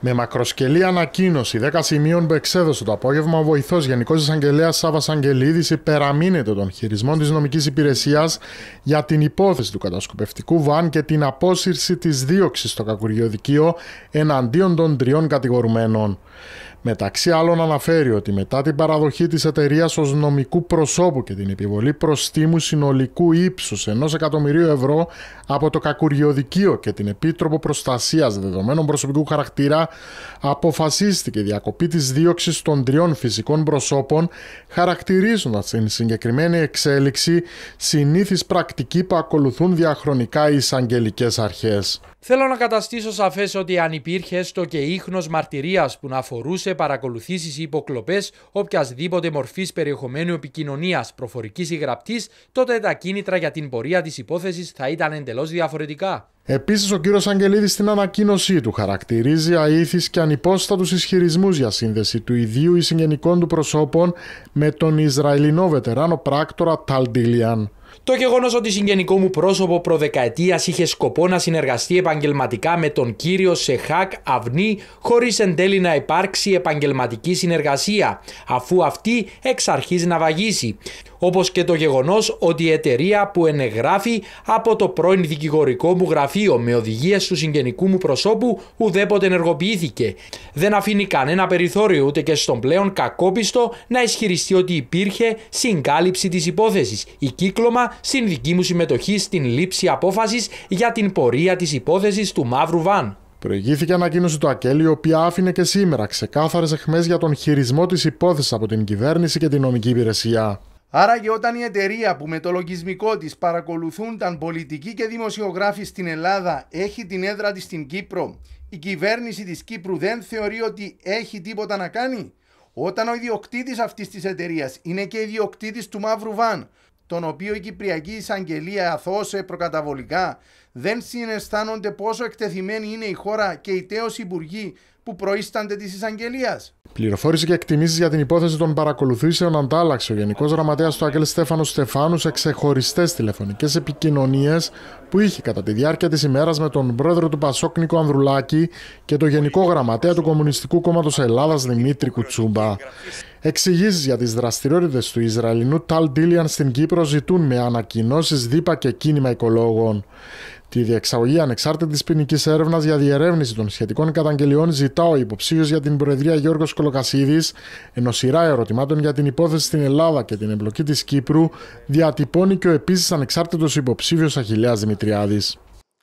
Με μακροσκελή ανακοίνωση 10 σημείων που εξέδωσε το απόγευμα, ο βοηθός Γενικός Εισαγγελέας Σάβας Αγγελίδης υπεραμείνεται των χειρισμών της νομικής υπηρεσίας για την υπόθεση του κατασκοπευτικού βαν και την απόσυρση της δίωξης στο κακουργιοδικείο εναντίον των τριών κατηγορουμένων. Μεταξύ άλλων αναφέρει ότι μετά την παραδοχή της εταιρείας ως νομικού προσώπου και την επιβολή προστίμου συνολικού ύψους 1 εκατομμυρίου ευρώ από το Κακουριοδικείο και την Επίτροπο Προστασίας Δεδομένων Προσωπικού Χαρακτήρα αποφασίστηκε η διακοπή της δίωξης των τριών φυσικών προσώπων χαρακτηρίζοντας την συγκεκριμένη εξέλιξη συνήθις πρακτική που ακολουθούν διαχρονικά οι εισαγγελικές αρχές. Θέλω να καταστήσω σαφές ότι αν υπήρχε έστω και ίχνος μαρτυρίας που να αφορούσε παρακολουθήσεις ή υποκλοπές οποιασδήποτε μορφής περιεχομένου επικοινωνίας, προφορικής ή γραπτής, τότε τα κίνητρα για την πορεία της υπόθεσης θα ήταν εντελώς διαφορετικά. Επίσης, ο κύριος Αγγελίδης στην ανακοίνωσή του χαρακτηρίζει αήθει και ανυπόστατους ισχυρισμούς για σύνδεση του ιδίου ή συγγενικών του προσώπων με τον Ισραηλινό βετεράνο πράκτορα Ταλντίλιαν. Το γεγονός ότι συγγενικό μου πρόσωπο προδεκαετίας είχε σκοπό να συνεργαστεί επαγγελματικά με τον κύριο Σεχάκ Αυνή, χωρίς εν τέλει να υπάρξει επαγγελματική συνεργασία, αφού αυτή εξ αρχής να βαγίσει. Όπως και το γεγονός ότι η εταιρεία που ενεγράφει από το πρώην δικηγορικό μου γραφείο με οδηγίες του συγγενικού μου προσώπου ουδέποτε ενεργοποιήθηκε. Δεν αφήνει κανένα περιθώριο ούτε και στον πλέον κακόπιστο να ισχυριστεί ότι υπήρχε συγκάλυψη της υπόθεσης ή κύκλωμα στην δική μου συμμετοχή στην λήψη απόφασης για την πορεία της υπόθεσης του Μαύρου Βαν. Προηγήθηκε ανακοίνωση του Ακέλη, η οποία άφηνε και σήμερα ξεκάθαρες αιχμές για τον χειρισμό της υπόθεσης από την κυβέρνηση και την νομική υπηρεσία. Άρα και όταν η εταιρεία που με το λογισμικό της παρακολουθούνταν πολιτικοί και δημοσιογράφοι στην Ελλάδα έχει την έδρα της στην Κύπρο, η κυβέρνηση της Κύπρου δεν θεωρεί ότι έχει τίποτα να κάνει. Όταν ο ιδιοκτήτης αυτής της εταιρείας είναι και ιδιοκτήτης του Μαύρου Βαν, τον οποίο η Κυπριακή Εισαγγελία αθώσε προκαταβολικά, δεν συναισθάνονται πόσο εκτεθειμένη είναι η χώρα και οι τέος υπουργοί που προείστανται της εισαγγελίας. Πληροφόρηση και εκτιμήσεις για την υπόθεση των παρακολουθήσεων αντάλλαξε ο Γενικός Γραμματέας του Αγγέλ Στέφανος Στεφάνους σε ξεχωριστέ τηλεφωνικές επικοινωνίες που είχε κατά τη διάρκεια της ημέρας με τον πρόεδρο του Πασόκ Νίκο Ανδρουλάκη και τον Γενικό Γραμματέα του Κομμουνιστικού Κόμματος Ελλάδας Δημήτρη Κουτσούμπα. Εξηγήσεις για τις δραστηριότητες του Ισραηλινού Ταλ Ντίλιαν στην Κύπρο ζητούν με ανακοινώσεις δίπα και κίνημα οικολόγων. Τη διεξαγωγή ανεξάρτητης ποινικής έρευνας για διερεύνηση των σχετικών καταγγελιών ζητά ο υποψήφιος για την Προεδρία Γιώργος Κολοκασίδης, ενώ σειρά ερωτημάτων για την υπόθεση στην Ελλάδα και την εμπλοκή της Κύπρου διατυπώνει και ο επίσης ανεξάρτητος υποψήφιος Αχηλέα Δημητριάδη.